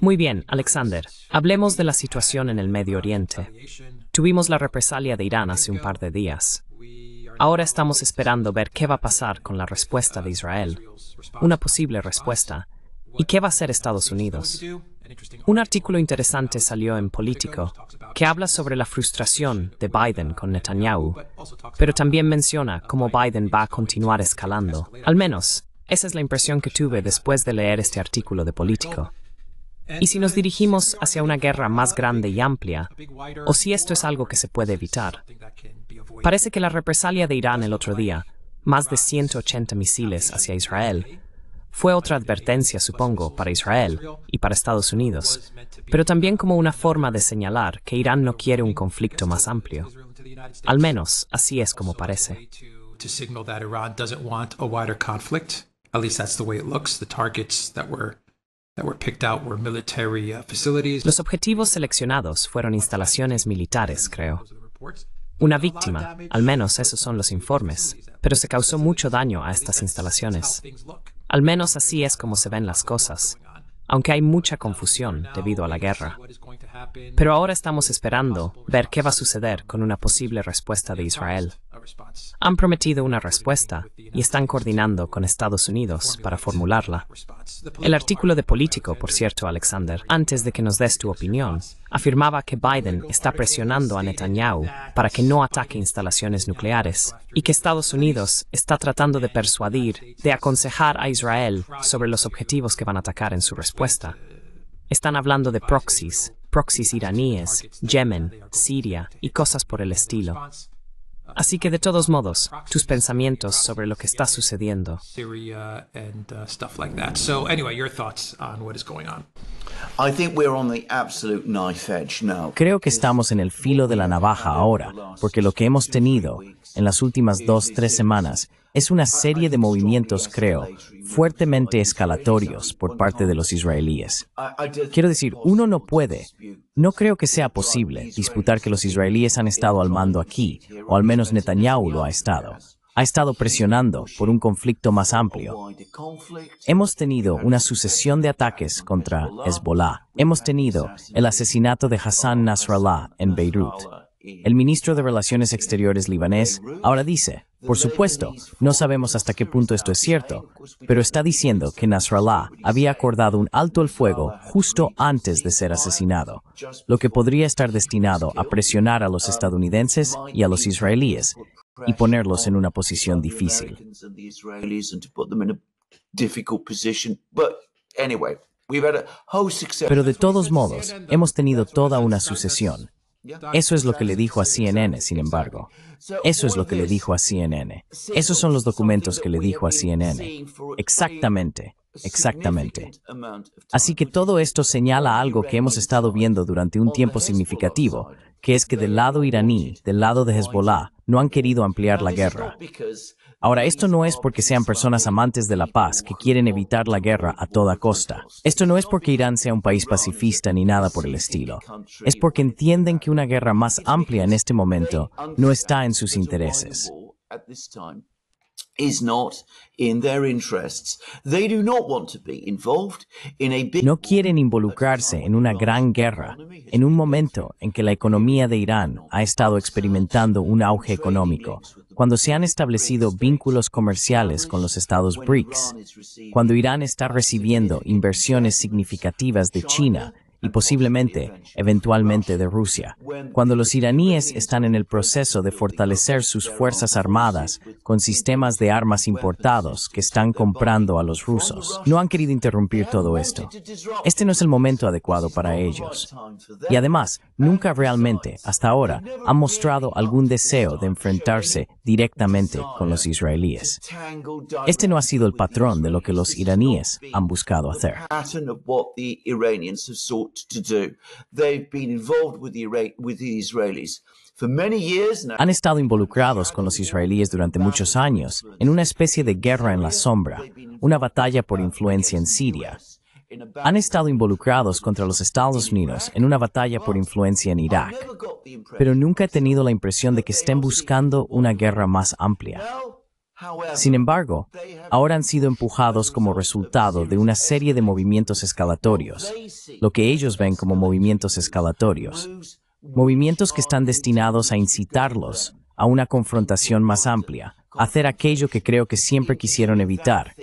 Muy bien, Alexander. Hablemos de la situación en el Medio Oriente. Tuvimos la represalia de Irán hace un par de días. Ahora estamos esperando ver qué va a pasar con la respuesta de Israel, una posible respuesta, y qué va a hacer Estados Unidos. Un artículo interesante salió en Político que habla sobre la frustración de Biden con Netanyahu, pero también menciona cómo Biden va a continuar escalando, al menos esa es la impresión que tuve después de leer este artículo de Político. Y si nos dirigimos hacia una guerra más grande y amplia, o si esto es algo que se puede evitar. Parece que la represalia de Irán el otro día, más de 180 misiles hacia Israel, fue otra advertencia, supongo, para Israel y para Estados Unidos, pero también como una forma de señalar que Irán no quiere un conflicto más amplio. Al menos así es como parece. Los objetivos seleccionados fueron instalaciones militares, creo. Una víctima, al menos esos son los informes, pero se causó mucho daño a estas instalaciones. Al menos así es como se ven las cosas, aunque hay mucha confusión debido a la guerra. Pero ahora estamos esperando ver qué va a suceder con una posible respuesta de Israel. Han prometido una respuesta y están coordinando con Estados Unidos para formularla. El artículo de Político, por cierto, Alexander, antes de que nos des tu opinión, afirmaba que Biden está presionando a Netanyahu para que no ataque instalaciones nucleares y que Estados Unidos está tratando de persuadir, de aconsejar a Israel sobre los objetivos que van a atacar en su respuesta. Están hablando de proxies, proxies iraníes, Yemen, Siria y cosas por el estilo. Así que de todos modos, tus pensamientos sobre lo que está sucediendo. Creo que estamos en el filo de la navaja ahora, porque lo que hemos tenido en las últimas dos, tres semanas es una serie de movimientos, creo, fuertemente escalatorios por parte de los israelíes. Quiero decir, uno no puede, no creo que sea posible disputar que los israelíes han estado al mando aquí, o al menos Netanyahu lo ha estado ha estado presionando por un conflicto más amplio. Hemos tenido una sucesión de ataques contra Hezbollah. Hemos tenido el asesinato de Hassan Nasrallah en Beirut. El ministro de Relaciones Exteriores libanés ahora dice, por supuesto, no sabemos hasta qué punto esto es cierto, pero está diciendo que Nasrallah había acordado un alto el fuego justo antes de ser asesinado, lo que podría estar destinado a presionar a los estadounidenses y a los israelíes y ponerlos en una posición difícil. Pero de todos modos, hemos tenido toda una sucesión eso es lo que le dijo a CNN, sin embargo. Eso es lo que le dijo a CNN. Esos son los documentos que le dijo a CNN. Exactamente. Exactamente. Así que todo esto señala algo que hemos estado viendo durante un tiempo significativo, que es que del lado iraní, del lado de Hezbollah, no han querido ampliar la guerra. Ahora, esto no es porque sean personas amantes de la paz que quieren evitar la guerra a toda costa. Esto no es porque Irán sea un país pacifista ni nada por el estilo. Es porque entienden que una guerra más amplia en este momento no está en sus intereses. No quieren involucrarse en una gran guerra en un momento en que la economía de Irán ha estado experimentando un auge económico, cuando se han establecido vínculos comerciales con los estados BRICS, cuando Irán está recibiendo inversiones significativas de China y posiblemente, eventualmente, de Rusia. Cuando los iraníes están en el proceso de fortalecer sus fuerzas armadas con sistemas de armas importados que están comprando a los rusos, no han querido interrumpir todo esto. Este no es el momento adecuado para ellos. Y además, nunca realmente, hasta ahora, han mostrado algún deseo de enfrentarse directamente con los israelíes. Este no ha sido el patrón de lo que los iraníes han buscado hacer. Han estado involucrados con los israelíes durante muchos años en una especie de guerra en la sombra, una batalla por influencia en Siria. Han estado involucrados contra los Estados Unidos en una batalla por influencia en Irak, pero nunca he tenido la impresión de que estén buscando una guerra más amplia. Sin embargo, ahora han sido empujados como resultado de una serie de movimientos escalatorios, lo que ellos ven como movimientos escalatorios, movimientos que están destinados a incitarlos a una confrontación más amplia, a hacer aquello que creo que siempre quisieron evitar,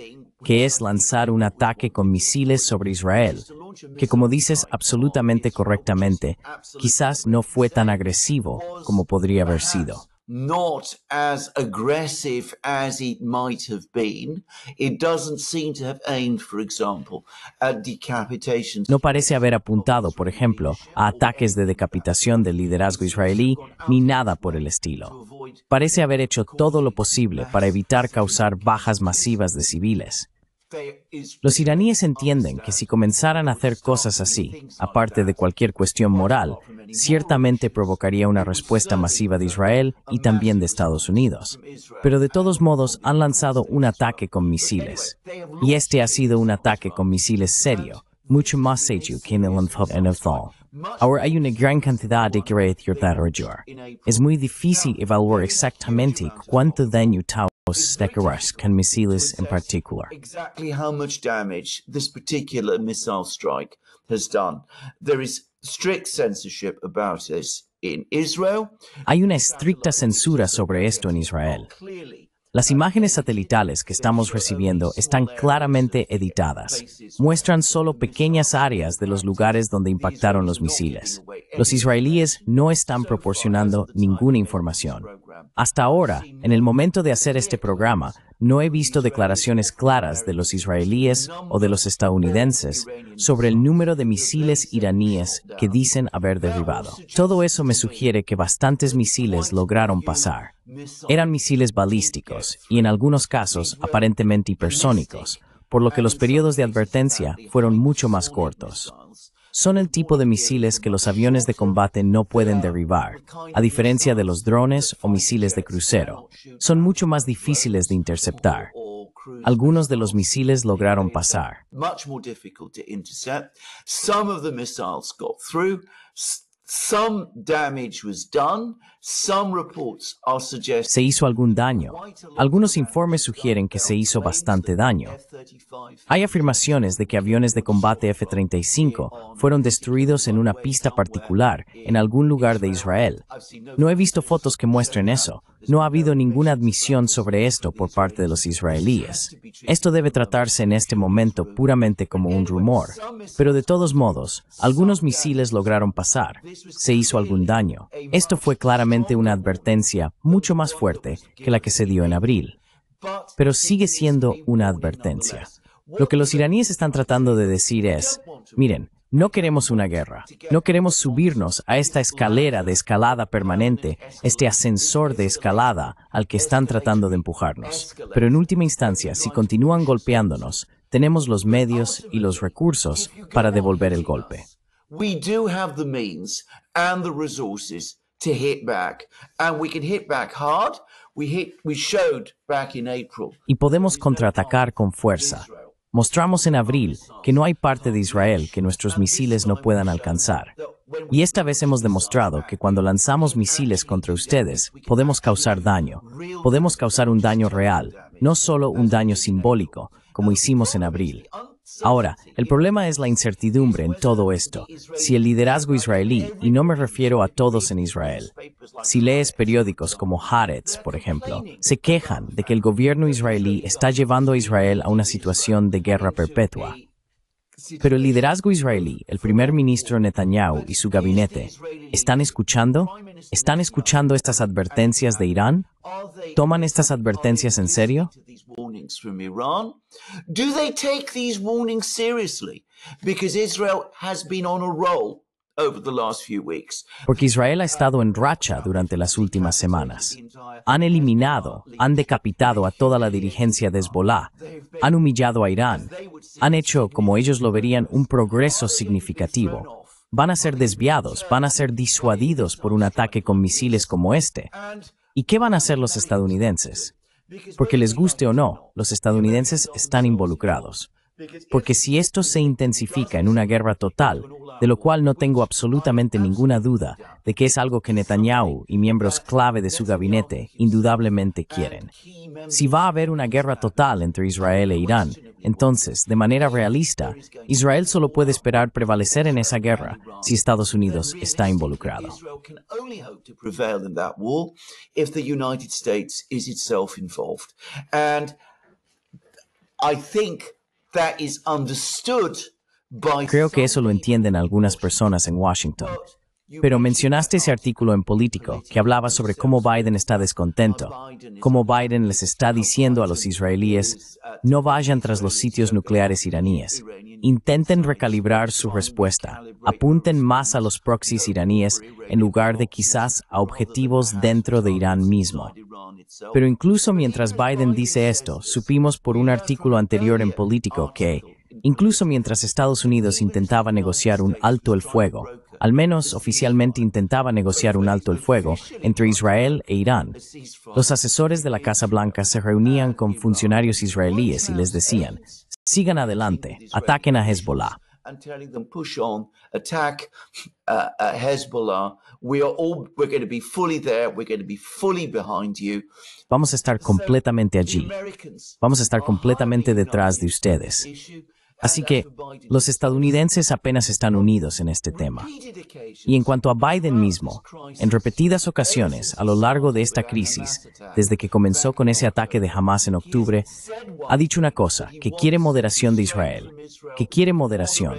que es lanzar un ataque con misiles sobre Israel, que como dices absolutamente correctamente, quizás no fue tan agresivo como podría haber sido as No parece haber apuntado, por ejemplo, a ataques de decapitación del liderazgo israelí ni nada por el estilo. Parece haber hecho todo lo posible para evitar causar bajas masivas de civiles. Los iraníes entienden que si comenzaran a hacer cosas así, aparte de cualquier cuestión moral, ciertamente provocaría una respuesta masiva de Israel y también de Estados Unidos. Pero de todos modos han lanzado un ataque con misiles. Y este ha sido un ataque con misiles serio, mucho más serio que en el en Ahora hay una gran cantidad de que desarrollar. Es muy difícil evaluar exactamente cuánto daño caused Stekerush con misiles in particular. Exactly how much damage this particular missile strike has done. There is strict censorship about this in Israel. Hay una estricta censura sobre esto en Israel. Las imágenes satelitales que estamos recibiendo están claramente editadas. Muestran solo pequeñas áreas de los lugares donde impactaron los misiles. Los israelíes no están proporcionando ninguna información. Hasta ahora, en el momento de hacer este programa, no he visto declaraciones claras de los israelíes o de los estadounidenses sobre el número de misiles iraníes que dicen haber derribado. Todo eso me sugiere que bastantes misiles lograron pasar. Eran misiles balísticos y en algunos casos aparentemente hipersónicos, por lo que los periodos de advertencia fueron mucho más cortos son el tipo de misiles que los aviones de combate no pueden derribar, a diferencia de los drones o misiles de crucero. Son mucho más difíciles de interceptar. Algunos de los misiles lograron pasar. Some damage was done, se hizo algún daño. Algunos informes sugieren que se hizo bastante daño. Hay afirmaciones de que aviones de combate F-35 fueron destruidos en una pista particular en algún lugar de Israel. No he visto fotos que muestren eso. No ha habido ninguna admisión sobre esto por parte de los israelíes. Esto debe tratarse en este momento puramente como un rumor. Pero de todos modos, algunos misiles lograron pasar. Se hizo algún daño. Esto fue claramente una advertencia mucho más fuerte que la que se dio en abril, pero sigue siendo una advertencia. Lo que los iraníes están tratando de decir es, miren, no queremos una guerra, no queremos subirnos a esta escalera de escalada permanente, este ascensor de escalada al que están tratando de empujarnos. Pero en última instancia, si continúan golpeándonos, tenemos los medios y los recursos para devolver el golpe. Y podemos contraatacar con fuerza. Mostramos en abril que no hay parte de Israel que nuestros misiles no puedan alcanzar. Y esta vez hemos demostrado que cuando lanzamos misiles contra ustedes, podemos causar daño. Podemos causar un daño real, no solo un daño simbólico, como hicimos en abril. Ahora, el problema es la incertidumbre en todo esto. Si el liderazgo israelí, y no me refiero a todos en Israel, si lees periódicos como Haaretz, por ejemplo, se quejan de que el gobierno israelí está llevando a Israel a una situación de guerra perpetua. Pero el liderazgo israelí, el primer ministro Netanyahu y su gabinete, ¿están escuchando? ¿Están escuchando estas advertencias de Irán? ¿Toman estas advertencias en serio? Because Israel has been on a roll porque Israel ha estado en racha durante las últimas semanas. Han eliminado, han decapitado a toda la dirigencia de Hezbollah, han humillado a Irán, han hecho, como ellos lo verían, un progreso significativo. Van a ser desviados, van a ser disuadidos por un ataque con misiles como este. ¿Y qué van a hacer los estadounidenses? Porque les guste o no, los estadounidenses están involucrados. Porque si esto se intensifica en una guerra total, de lo cual no tengo absolutamente ninguna duda de que es algo que Netanyahu y miembros clave de su gabinete indudablemente quieren. Si va a haber una guerra total entre Israel e Irán, entonces, de manera realista, Israel solo puede esperar prevalecer en esa guerra si Estados Unidos está involucrado. I think Creo que eso lo entienden algunas personas en Washington. Pero mencionaste ese artículo en Político que hablaba sobre cómo Biden está descontento, cómo Biden les está diciendo a los israelíes, no vayan tras los sitios nucleares iraníes, intenten recalibrar su respuesta, apunten más a los proxies iraníes en lugar de quizás a objetivos dentro de Irán mismo. Pero incluso mientras Biden dice esto, supimos por un artículo anterior en Político que Incluso mientras Estados Unidos intentaba negociar un alto el fuego, al menos oficialmente intentaba negociar un alto el fuego entre Israel e Irán. Los asesores de la Casa Blanca se reunían con funcionarios israelíes y les decían, sigan adelante, ataquen a Hezbollah. Vamos a estar completamente allí. Vamos a estar completamente detrás de ustedes. Así que los estadounidenses apenas están unidos en este tema. Y en cuanto a Biden mismo, en repetidas ocasiones a lo largo de esta crisis, desde que comenzó con ese ataque de Hamas en octubre, ha dicho una cosa, que quiere moderación de Israel, que quiere moderación,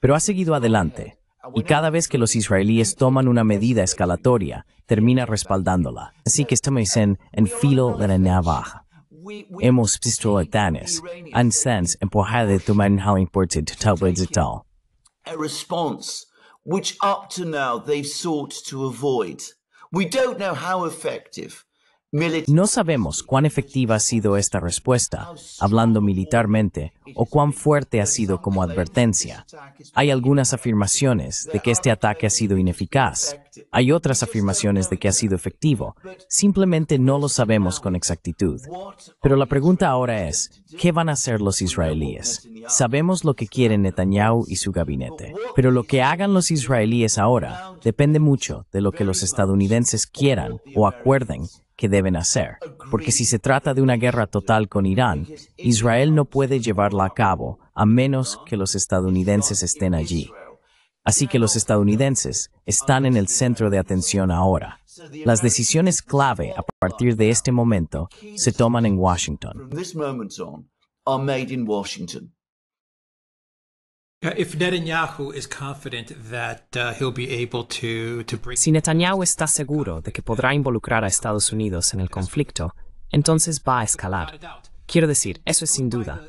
pero ha seguido adelante. Y cada vez que los israelíes toman una medida escalatoria, termina respaldándola. Así que me dicen, en filo de la navaja. hemos visto how important A response which up to now they've sought to avoid. We don't know how effective, No sabemos cuán efectiva ha sido esta respuesta, hablando militarmente, o cuán fuerte ha sido como advertencia. Hay algunas afirmaciones de que este ataque ha sido ineficaz. Hay otras afirmaciones de que ha sido efectivo. Simplemente no lo sabemos con exactitud. Pero la pregunta ahora es, ¿qué van a hacer los israelíes? Sabemos lo que quieren Netanyahu y su gabinete, pero lo que hagan los israelíes ahora depende mucho de lo que los estadounidenses quieran o acuerden que deben hacer, porque si se trata de una guerra total con Irán, Israel no puede llevarla a cabo a menos que los estadounidenses estén allí. Así que los estadounidenses están en el centro de atención ahora. Las decisiones clave a partir de este momento se toman en Washington. Si Netanyahu está seguro de que podrá involucrar a Estados Unidos en el conflicto, entonces va a escalar. Quiero decir, eso es sin duda.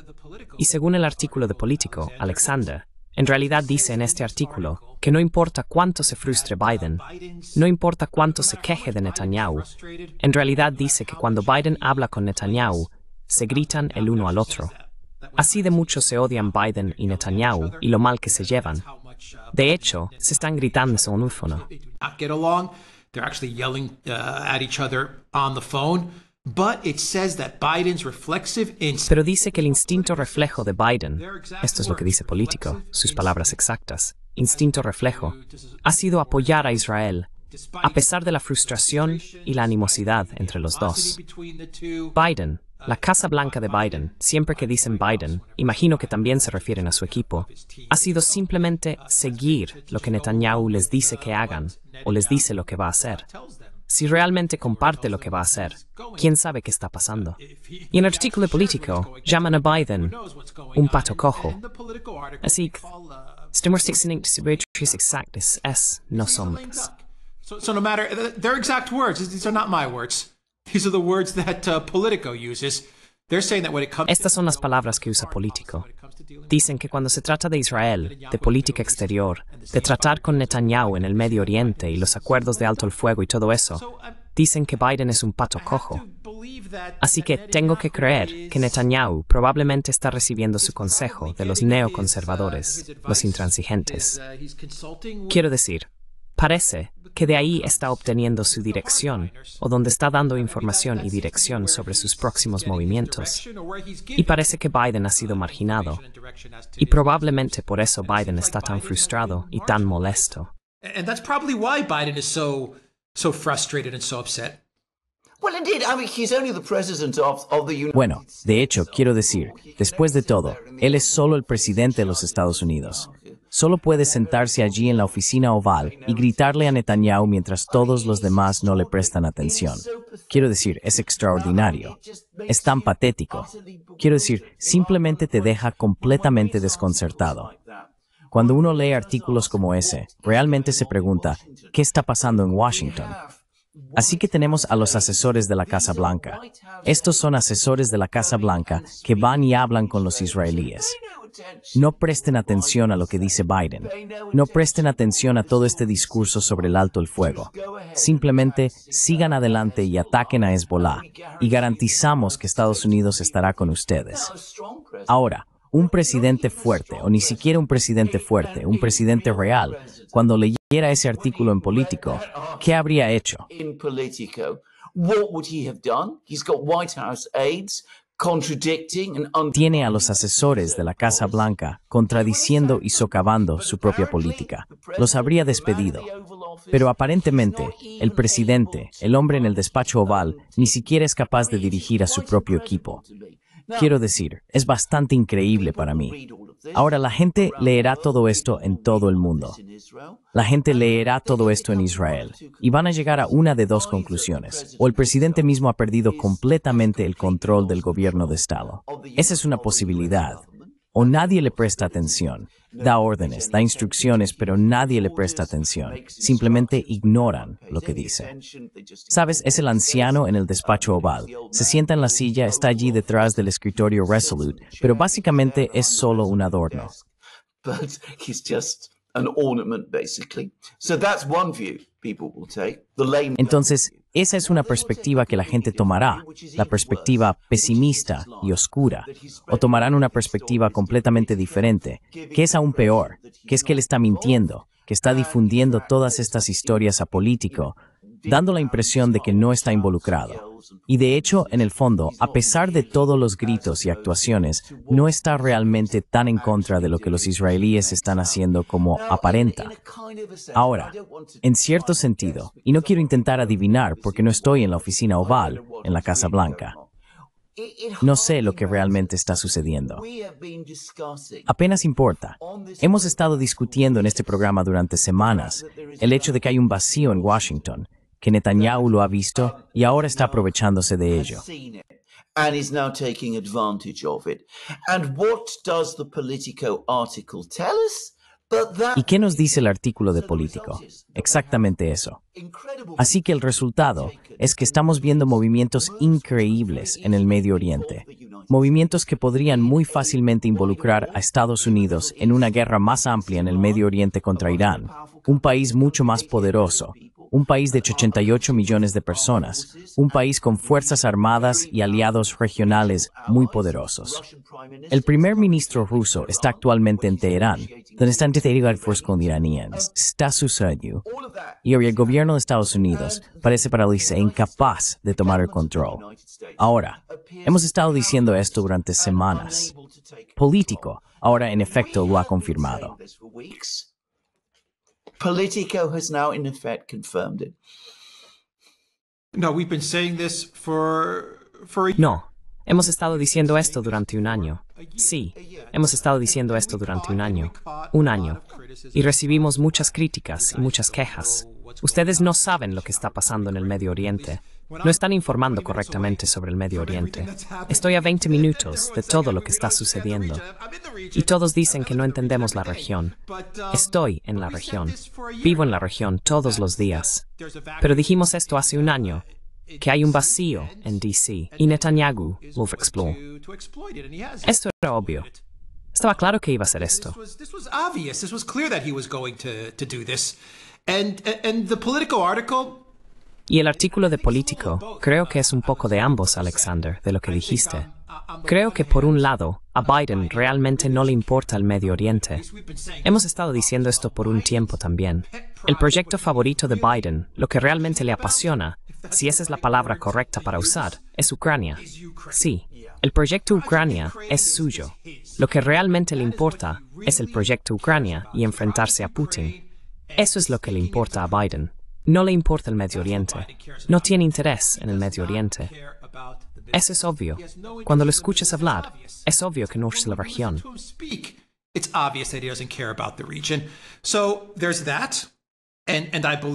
Y según el artículo de Político, Alexander, en realidad dice en este artículo que no importa cuánto se frustre Biden, no importa cuánto se queje de Netanyahu, en realidad dice que cuando Biden habla con Netanyahu, se gritan el uno al otro. Así de mucho se odian Biden y Netanyahu y lo mal que se llevan. De hecho, se están gritando en un uh, Pero dice que el instinto reflejo de Biden, esto es lo que dice político, sus palabras exactas, instinto reflejo, ha sido apoyar a Israel, a pesar de la frustración y la animosidad entre los dos. Biden, la Casa Blanca de Biden, siempre que dicen Biden, imagino que también se refieren a su equipo, ha sido simplemente seguir lo que Netanyahu les dice que hagan o les dice lo que va a hacer. Si realmente comparte lo que va a hacer, quién sabe qué está pasando. Y en el artículo político llaman a Biden un pato cojo. Así que, no son. So, no matter, their exact words, estas son las palabras que usa Político. Dicen que cuando se trata de Israel, de política exterior, de tratar con Netanyahu en el Medio Oriente y los acuerdos de alto el fuego y todo eso, um, dicen que Biden es un pato cojo. Así que tengo que creer que Netanyahu probablemente está recibiendo su consejo de los uh, neoconservadores, los intransigentes. Uh, Quiero decir, Parece que de ahí está obteniendo su dirección, o donde está dando información y dirección sobre sus próximos movimientos. Y parece que Biden ha sido marginado, y probablemente por eso Biden está tan frustrado y tan molesto. Bueno, de hecho, quiero decir, después de todo, él es solo el presidente de los Estados Unidos solo puede sentarse allí en la oficina oval y gritarle a Netanyahu mientras todos los demás no le prestan atención. Quiero decir, es extraordinario. Es tan patético. Quiero decir, simplemente te deja completamente desconcertado. Cuando uno lee artículos como ese, realmente se pregunta, ¿qué está pasando en Washington? Así que tenemos a los asesores de la Casa Blanca. Estos son asesores de la Casa Blanca que van y hablan con los israelíes. No presten atención a lo que dice Biden. No presten atención a todo este discurso sobre el alto el fuego. Simplemente sigan adelante y ataquen a Hezbollah. Y garantizamos que Estados Unidos estará con ustedes. Ahora, un presidente fuerte, o ni siquiera un presidente fuerte, un presidente real, cuando leyera ese artículo en Político, ¿qué habría hecho? tiene a los asesores de la Casa Blanca contradiciendo y socavando su propia política. Los habría despedido. Pero aparentemente, el presidente, el hombre en el despacho oval, ni siquiera es capaz de dirigir a su propio equipo. Quiero decir, es bastante increíble para mí. Ahora la gente leerá todo esto en todo el mundo. La gente leerá todo esto en Israel y van a llegar a una de dos conclusiones. O el presidente mismo ha perdido completamente el control del gobierno de Estado. Esa es una posibilidad o nadie le presta atención. Da órdenes, da instrucciones, pero nadie le presta atención. Simplemente ignoran lo que dice. Sabes, es el anciano en el despacho oval. Se sienta en la silla, está allí detrás del escritorio Resolute, pero básicamente es solo un adorno. Entonces, esa es una perspectiva que la gente tomará, la perspectiva pesimista y oscura, o tomarán una perspectiva completamente diferente, que es aún peor, que es que él está mintiendo, que está difundiendo todas estas historias a político, dando la impresión de que no está involucrado. Y de hecho, en el fondo, a pesar de todos los gritos y actuaciones, no está realmente tan en contra de lo que los israelíes están haciendo como aparenta. Ahora, en cierto sentido, y no quiero intentar adivinar porque no estoy en la oficina oval, en la Casa Blanca, no sé lo que realmente está sucediendo. Apenas importa. Hemos estado discutiendo en este programa durante semanas el hecho de que hay un vacío en Washington que Netanyahu lo ha visto y ahora está aprovechándose de ello. ¿Y qué nos dice el artículo de Político? Exactamente eso. Así que el resultado es que estamos viendo movimientos increíbles en el Medio Oriente, movimientos que podrían muy fácilmente involucrar a Estados Unidos en una guerra más amplia en el Medio Oriente contra Irán, un país mucho más poderoso, un país de 88 millones de personas, un país con fuerzas armadas y aliados regionales muy poderosos. El primer ministro ruso está actualmente en Teherán, donde están fuerzas con iraníes. Está Y hoy el gobierno de Estados Unidos parece e incapaz de tomar el control. Ahora, hemos estado diciendo esto durante semanas. Político, ahora en efecto lo ha confirmado. Politico has now, in effect, confirmed it. No, No, hemos estado diciendo esto durante un año. Sí, hemos estado diciendo esto durante un año. Un año. Y recibimos muchas críticas y muchas quejas. Ustedes no saben lo que está pasando en el Medio Oriente. No están informando correctamente sobre el Medio Oriente. Estoy a 20 minutos de todo lo que está sucediendo. Y todos dicen que no entendemos la región. Estoy en la región. Vivo en la región todos los días. Pero dijimos esto hace un año, que hay un vacío en DC, y Netanyahu lo explotar. Esto era obvio. Estaba claro que iba a hacer esto. And, and the political article y el artículo de Político, creo que es un poco de ambos, Alexander, de lo que dijiste. Creo que por un lado, a Biden realmente no le importa el Medio Oriente. Hemos estado diciendo esto por un tiempo también. El proyecto favorito de Biden, lo que realmente le apasiona, si esa es la palabra correcta para usar, es Ucrania. Sí, el proyecto Ucrania es suyo. Lo que realmente le importa es el proyecto Ucrania y enfrentarse a Putin. Eso es lo que le importa a Biden. No le importa el Medio Oriente. No tiene interés en el Medio Oriente. Eso es obvio. Cuando lo escuchas hablar, es obvio que no es la región.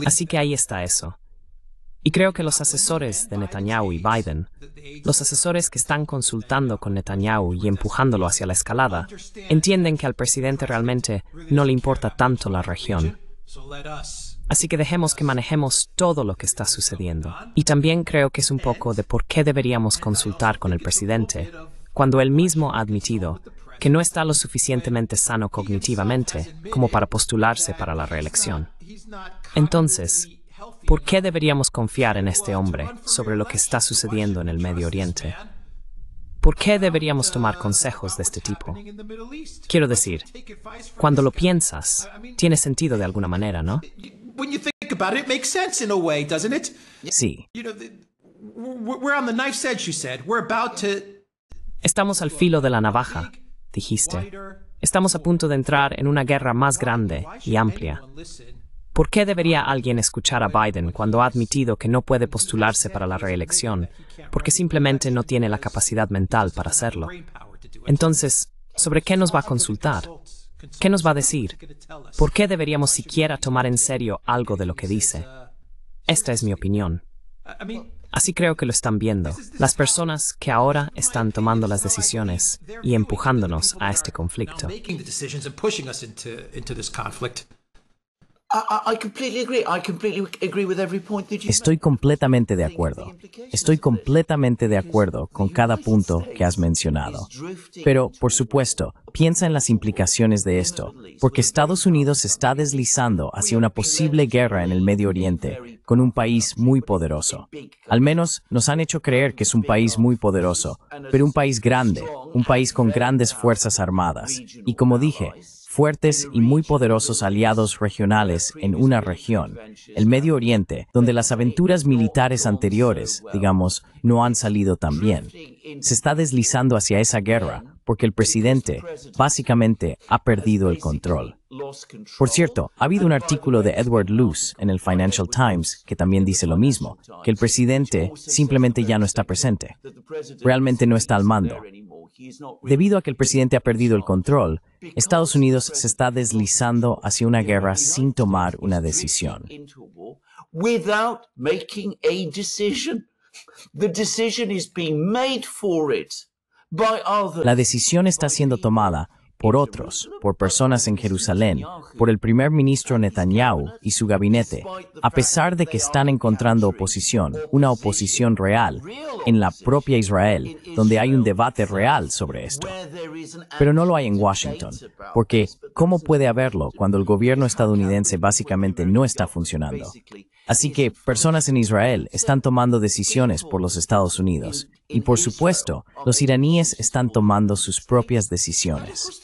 Así que ahí está eso. Y creo que los asesores de Netanyahu y Biden, los asesores que están consultando con Netanyahu y empujándolo hacia la escalada, entienden que al presidente realmente no le importa tanto la región. Así que dejemos que manejemos todo lo que está sucediendo. Y también creo que es un poco de por qué deberíamos consultar con el presidente, cuando él mismo ha admitido que no está lo suficientemente sano cognitivamente como para postularse para la reelección. Entonces, ¿por qué deberíamos confiar en este hombre sobre lo que está sucediendo en el Medio Oriente? ¿Por qué deberíamos tomar consejos de este tipo? Quiero decir, cuando lo piensas, tiene sentido de alguna manera, ¿no? when you think about it, it makes sense in Sí. Estamos al filo de la navaja, dijiste. Estamos a punto de entrar en una guerra más grande y amplia. ¿Por qué debería alguien escuchar a Biden cuando ha admitido que no puede postularse para la reelección? Porque simplemente no tiene la capacidad mental para hacerlo. Entonces, ¿sobre qué nos va a consultar? ¿Qué nos va a decir? ¿Por qué deberíamos siquiera tomar en serio algo de lo que dice? Esta es mi opinión. Así creo que lo están viendo, las personas que ahora están tomando las decisiones y empujándonos a este conflicto. Estoy completamente de acuerdo. Estoy completamente de acuerdo con cada punto que has mencionado. Pero, por supuesto, piensa en las implicaciones de esto, porque Estados Unidos está deslizando hacia una posible guerra en el Medio Oriente con un país muy poderoso. Al menos nos han hecho creer que es un país muy poderoso, pero un país grande, un país con grandes fuerzas armadas. Y como dije, fuertes y muy poderosos aliados regionales en una región, el Medio Oriente, donde las aventuras militares anteriores, digamos, no han salido tan bien. Se está deslizando hacia esa guerra porque el presidente básicamente ha perdido el control. Por cierto, ha habido un artículo de Edward Luce en el Financial Times que también dice lo mismo, que el presidente simplemente ya no está presente. Realmente no está al mando. Debido a que el presidente ha perdido el control, Estados Unidos se está deslizando hacia una guerra sin tomar una decisión. La decisión está siendo tomada por otros, por personas en Jerusalén, por el primer ministro Netanyahu y su gabinete, a pesar de que están encontrando oposición, una oposición real, en la propia Israel, donde hay un debate real sobre esto. Pero no lo hay en Washington, porque ¿cómo puede haberlo cuando el gobierno estadounidense básicamente no está funcionando? Así que personas en Israel están tomando decisiones por los Estados Unidos y por supuesto, los iraníes están tomando sus propias decisiones.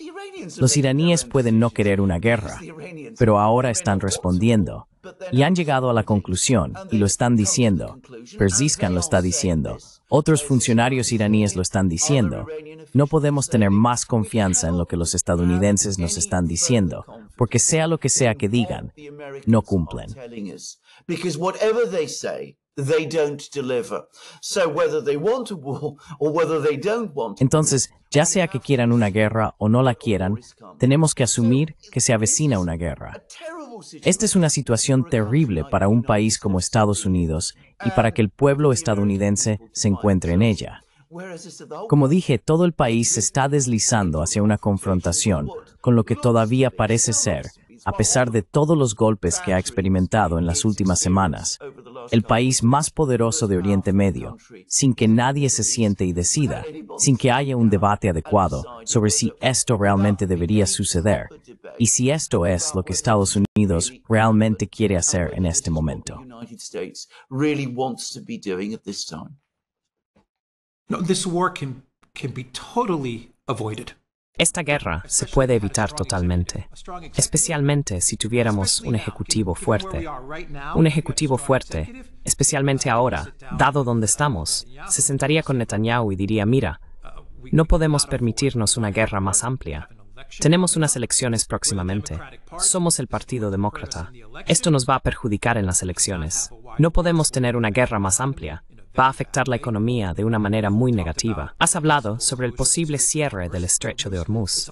Los iraníes pueden no querer una guerra, pero ahora están respondiendo. Y han llegado a la conclusión, y lo están diciendo. Persiskan lo está diciendo. Otros funcionarios iraníes lo están diciendo. No podemos tener más confianza en lo que los estadounidenses nos están diciendo, porque sea lo que sea que digan, no cumplen. Entonces, ya sea que quieran una guerra o no la quieran, tenemos que asumir que se avecina una guerra. Esta es una situación terrible para un país como Estados Unidos y para que el pueblo estadounidense se encuentre en ella. Como dije, todo el país se está deslizando hacia una confrontación con lo que todavía parece ser a pesar de todos los golpes que ha experimentado en las últimas semanas, el país más poderoso de Oriente Medio, sin que nadie se siente y decida, sin que haya un debate adecuado sobre si esto realmente debería suceder y si esto es lo que Estados Unidos realmente quiere hacer en este momento. this war can be totally esta guerra se puede evitar totalmente, especialmente si tuviéramos un ejecutivo fuerte. Un ejecutivo fuerte, especialmente ahora, dado donde estamos, se sentaría con Netanyahu y diría, mira, no podemos permitirnos una guerra más amplia. Tenemos unas elecciones próximamente. Somos el Partido Demócrata. Esto nos va a perjudicar en las elecciones. No podemos tener una guerra más amplia va a afectar la economía de una manera muy negativa. Has hablado sobre el posible cierre del estrecho de Hormuz.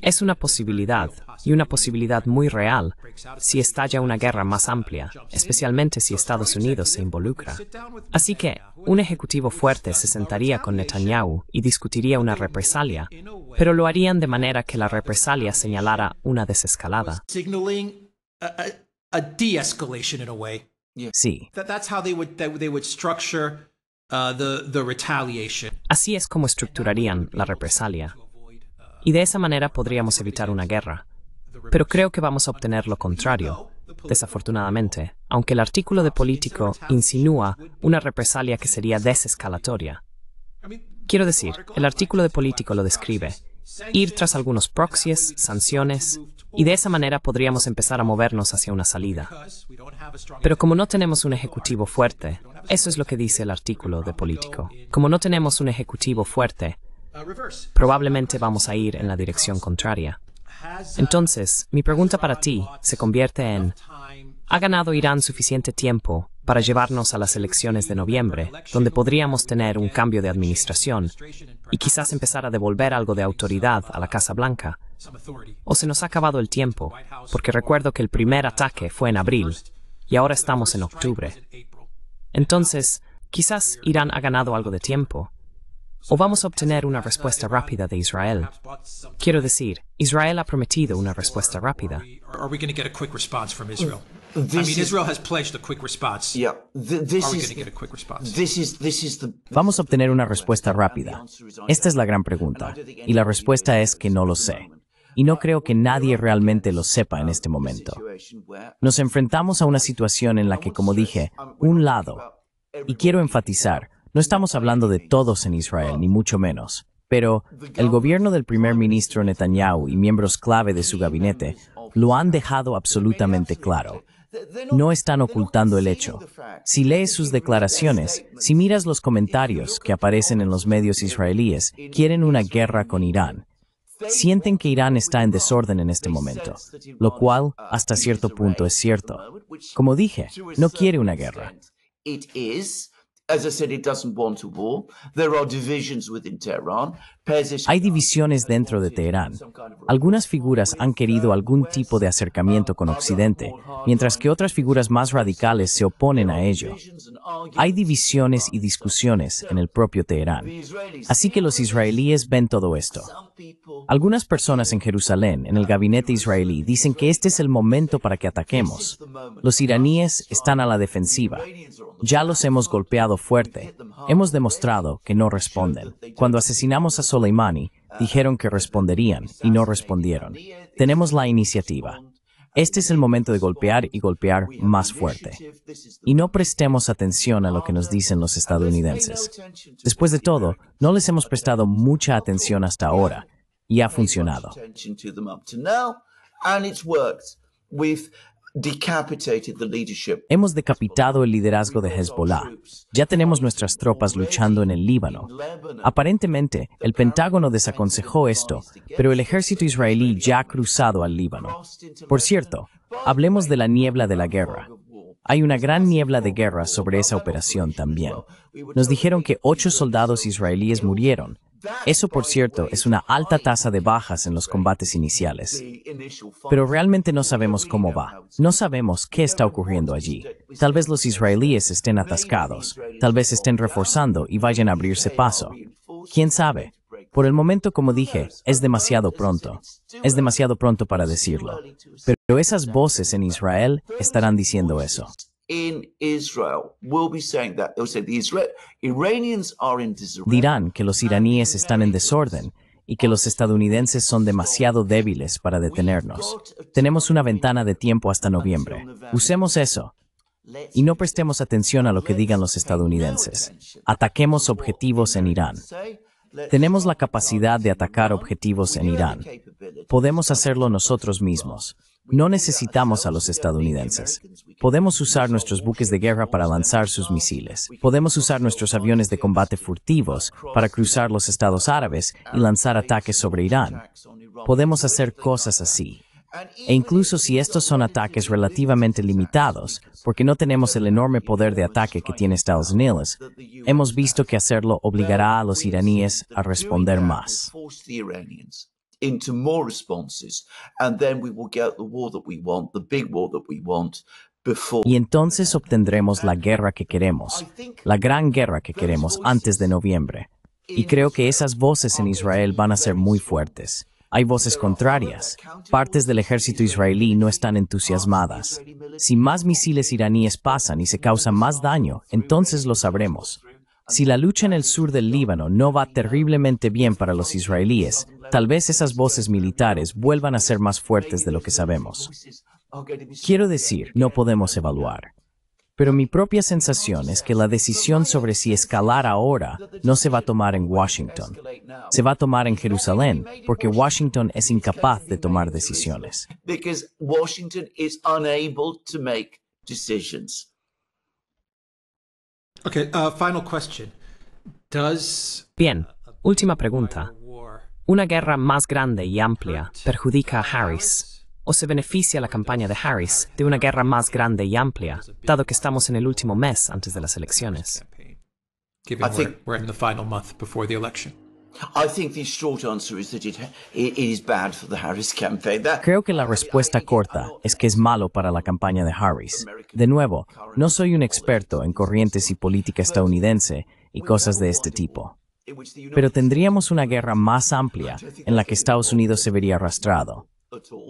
Es una posibilidad, y una posibilidad muy real, si estalla una guerra más amplia, especialmente si Estados Unidos se involucra. Así que, un ejecutivo fuerte se sentaría con Netanyahu y discutiría una represalia, pero lo harían de manera que la represalia señalara una desescalada. Sí. Así es como estructurarían la represalia. Y de esa manera podríamos evitar una guerra. Pero creo que vamos a obtener lo contrario, desafortunadamente, aunque el artículo de Político insinúa una represalia que sería desescalatoria. Quiero decir, el artículo de Político lo describe. Ir tras algunos proxies, sanciones, y de esa manera podríamos empezar a movernos hacia una salida. Pero como no tenemos un ejecutivo fuerte, eso es lo que dice el artículo de Político, como no tenemos un ejecutivo fuerte, probablemente vamos a ir en la dirección contraria. Entonces, mi pregunta para ti se convierte en, ¿ha ganado Irán suficiente tiempo para llevarnos a las elecciones de noviembre, donde podríamos tener un cambio de administración y quizás empezar a devolver algo de autoridad a la Casa Blanca? o se nos ha acabado el tiempo, porque recuerdo que el primer ataque fue en abril y ahora estamos en octubre. Entonces, quizás Irán ha ganado algo de tiempo, o vamos a obtener una respuesta rápida de Israel. Quiero decir, Israel ha prometido una respuesta rápida. Vamos a obtener una respuesta rápida. Esta es la gran pregunta. Y la respuesta es que no lo sé y no creo que nadie realmente lo sepa en este momento. Nos enfrentamos a una situación en la que, como dije, un lado, y quiero enfatizar, no estamos hablando de todos en Israel, ni mucho menos, pero el gobierno del primer ministro Netanyahu y miembros clave de su gabinete lo han dejado absolutamente claro. No están ocultando el hecho. Si lees sus declaraciones, si miras los comentarios que aparecen en los medios israelíes, quieren una guerra con Irán sienten que Irán está en desorden en este momento, lo cual hasta cierto punto es cierto. Como dije, no quiere una guerra. Hay divisiones dentro de Teherán. Algunas figuras han querido algún tipo de acercamiento con Occidente, mientras que otras figuras más radicales se oponen a ello. Hay divisiones y discusiones en el propio Teherán. Así que los israelíes ven todo esto. Algunas personas en Jerusalén, en el gabinete israelí, dicen que este es el momento para que ataquemos. Los iraníes están a la defensiva. Ya los hemos golpeado fuerte. Hemos demostrado que no responden. Cuando asesinamos a Soleimani, dijeron que responderían y no respondieron. Tenemos la iniciativa. Este es el momento de golpear y golpear más fuerte. Y no prestemos atención a lo que nos dicen los estadounidenses. Después de todo, no les hemos prestado mucha atención hasta ahora y ha funcionado. Hemos decapitado el liderazgo de Hezbollah. Ya tenemos nuestras tropas luchando en el Líbano. Aparentemente, el Pentágono desaconsejó esto, pero el ejército israelí ya ha cruzado al Líbano. Por cierto, hablemos de la niebla de la guerra. Hay una gran niebla de guerra sobre esa operación también. Nos dijeron que ocho soldados israelíes murieron. Eso, por cierto, es una alta tasa de bajas en los combates iniciales. Pero realmente no sabemos cómo va. No sabemos qué está ocurriendo allí. Tal vez los israelíes estén atascados. Tal vez estén reforzando y vayan a abrirse paso. ¿Quién sabe? Por el momento, como dije, es demasiado pronto. Es demasiado pronto para decirlo. Pero esas voces en Israel estarán diciendo eso. Dirán que los iraníes están en desorden y que los estadounidenses son demasiado débiles para detenernos. Tenemos una ventana de tiempo hasta noviembre. Usemos eso y no prestemos atención a lo que digan los estadounidenses. Ataquemos objetivos en Irán. Tenemos la capacidad de atacar objetivos en Irán. Podemos hacerlo nosotros mismos. No necesitamos a los estadounidenses. Podemos usar nuestros buques de guerra para lanzar sus misiles. Podemos usar nuestros aviones de combate furtivos para cruzar los estados árabes y lanzar ataques sobre Irán. Podemos hacer cosas así. E incluso si estos son ataques relativamente limitados, porque no tenemos el enorme poder de ataque que tiene Estados Unidos, hemos visto que hacerlo obligará a los iraníes a responder más. Y entonces obtendremos la guerra que queremos, la gran guerra que queremos antes de noviembre. Y creo que esas voces en Israel van a ser muy fuertes. Hay voces contrarias. Partes del ejército israelí no están entusiasmadas. Ah, si más misiles iraníes pasan y se causa más daño, entonces lo sabremos. Si la lucha en el sur del Líbano no va terriblemente bien para los israelíes, tal vez esas voces militares vuelvan a ser más fuertes de lo que sabemos. Quiero decir, no podemos evaluar. Pero mi propia sensación es que la decisión sobre si escalar ahora no se va a tomar en Washington. Se va a tomar en Jerusalén, porque Washington es incapaz de tomar decisiones. Uh, Bien, última pregunta. ¿Una guerra más grande y amplia perjudica a Harris? o se beneficia la campaña de Harris de una guerra más grande y amplia, dado que estamos en el último mes antes de las elecciones. Creo que la respuesta corta es que es malo para la campaña de Harris. De nuevo, no soy un experto en corrientes y política estadounidense y cosas de este tipo. Pero tendríamos una guerra más amplia en la que Estados Unidos se vería arrastrado.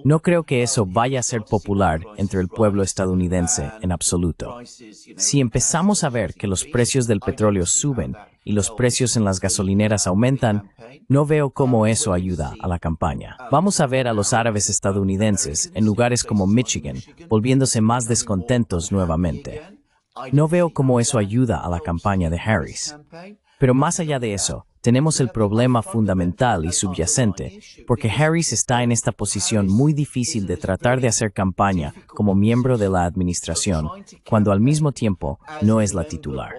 No creo que eso vaya a ser popular entre el pueblo estadounidense en absoluto. Si empezamos a ver que los precios del petróleo suben y los precios en las gasolineras aumentan, no veo cómo eso ayuda a la campaña. Oh, Vamos a ver a los árabes estadounidenses en lugares como Michigan volviéndose más descontentos nuevamente. No veo cómo eso ayuda a la campaña de Harris. Pero más allá de eso, tenemos el problema fundamental y subyacente, porque Harris está en esta posición muy difícil de tratar de hacer campaña como miembro de la administración, cuando al mismo tiempo no es la titular.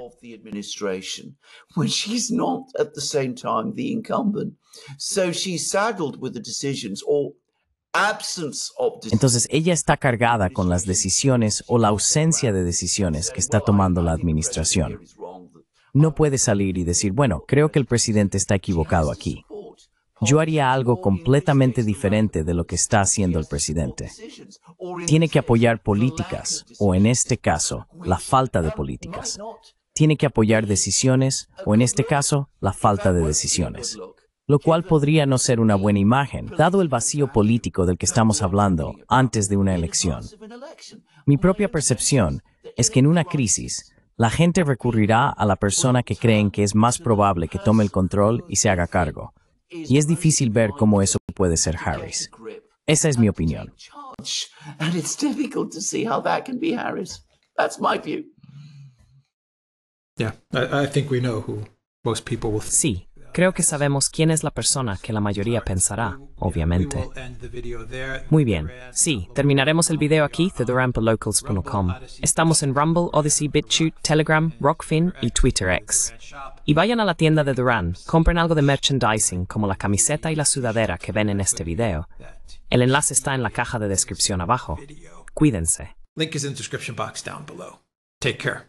Entonces ella está cargada con las decisiones o la ausencia de decisiones que está tomando la administración no puede salir y decir, bueno, creo que el presidente está equivocado aquí. Yo haría algo completamente diferente de lo que está haciendo el presidente. Tiene que apoyar políticas, o en este caso, la falta de políticas. Tiene que apoyar decisiones, o en este caso, la falta de decisiones lo cual podría no ser una buena imagen, dado el vacío político del que estamos hablando antes de una elección. Mi propia percepción es que en una crisis, la gente recurrirá a la persona que creen que es más probable que tome el control y se haga cargo. Y es difícil ver cómo eso puede ser Harris. Esa es mi opinión. Sí, Creo que sabemos quién es la persona que la mayoría pensará, obviamente. Muy bien, sí, terminaremos el video aquí, theduranpolocals.com. Estamos en Rumble, Odyssey, BitChute, Telegram, Rockfin y Twitter X. Y vayan a la tienda de Duran, compren algo de merchandising como la camiseta y la sudadera que ven en este video. El enlace está en la caja de descripción abajo. Cuídense. Link in description box down below. Take care.